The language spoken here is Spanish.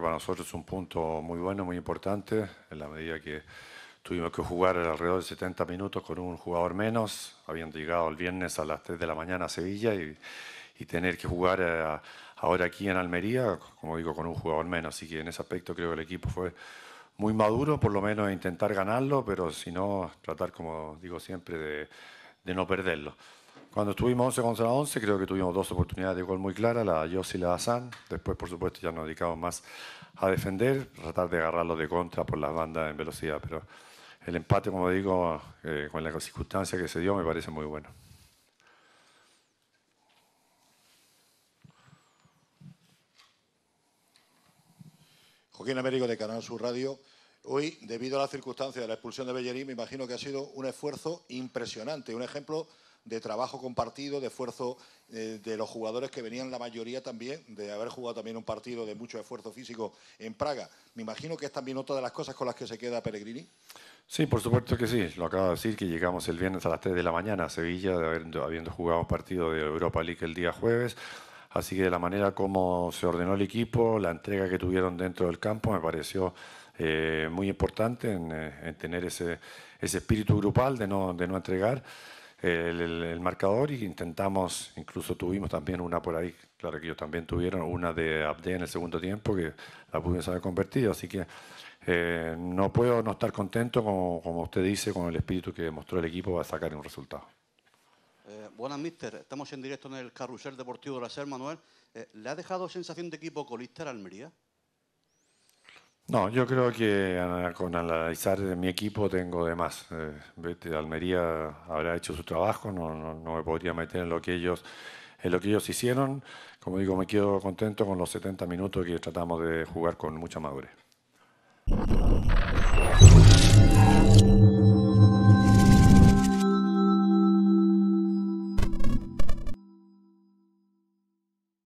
para nosotros es un punto muy bueno, muy importante, en la medida que tuvimos que jugar alrededor de 70 minutos con un jugador menos, habiendo llegado el viernes a las 3 de la mañana a Sevilla y, tener que jugar eh, ahora aquí en Almería, como digo, con un jugador menos. Así que en ese aspecto creo que el equipo fue muy maduro, por lo menos intentar ganarlo, pero si no, tratar, como digo siempre, de, de no perderlo. Cuando estuvimos 11 contra 11, creo que tuvimos dos oportunidades de gol muy claras, la Yossi y la Hassan. Después, por supuesto, ya nos dedicamos más a defender, tratar de agarrarlo de contra por las bandas en velocidad. Pero el empate, como digo, eh, con la circunstancia que se dio, me parece muy bueno. Joaquín Américo de Canal Sur Radio. Hoy, debido a la circunstancia de la expulsión de Bellerín, me imagino que ha sido un esfuerzo impresionante, un ejemplo de trabajo compartido, de esfuerzo eh, de los jugadores que venían la mayoría también, de haber jugado también un partido de mucho esfuerzo físico en Praga. Me imagino que es también otra de las cosas con las que se queda Pellegrini. Sí, por supuesto que sí. Lo acabo de decir que llegamos el viernes a las 3 de la mañana a Sevilla, habiendo, jugado un partido de Europa League el día jueves. Así que de la manera como se ordenó el equipo, la entrega que tuvieron dentro del campo, me pareció eh, muy importante en, eh, tener ese, espíritu grupal de no entregar el, marcador y intentamos, incluso tuvimos también una por ahí, claro que ellos también tuvieron, una de Abde en el segundo tiempo que la pudimos haber convertido, así que eh, no puedo no estar contento, como, usted dice, con el espíritu que mostró el equipo para sacar un resultado. Eh, buenas, mister. Estamos en directo en el carrusel deportivo de la SER, Manuel. Eh, ¿Le ha dejado sensación de equipo colista Almería? No, yo creo que con analizar mi equipo tengo de más. de eh, Almería habrá hecho su trabajo, no, no, no, me podría meter en lo que ellos en lo que ellos hicieron. Como digo, me quedo contento con los 70 minutos que tratamos de jugar con mucha madurez.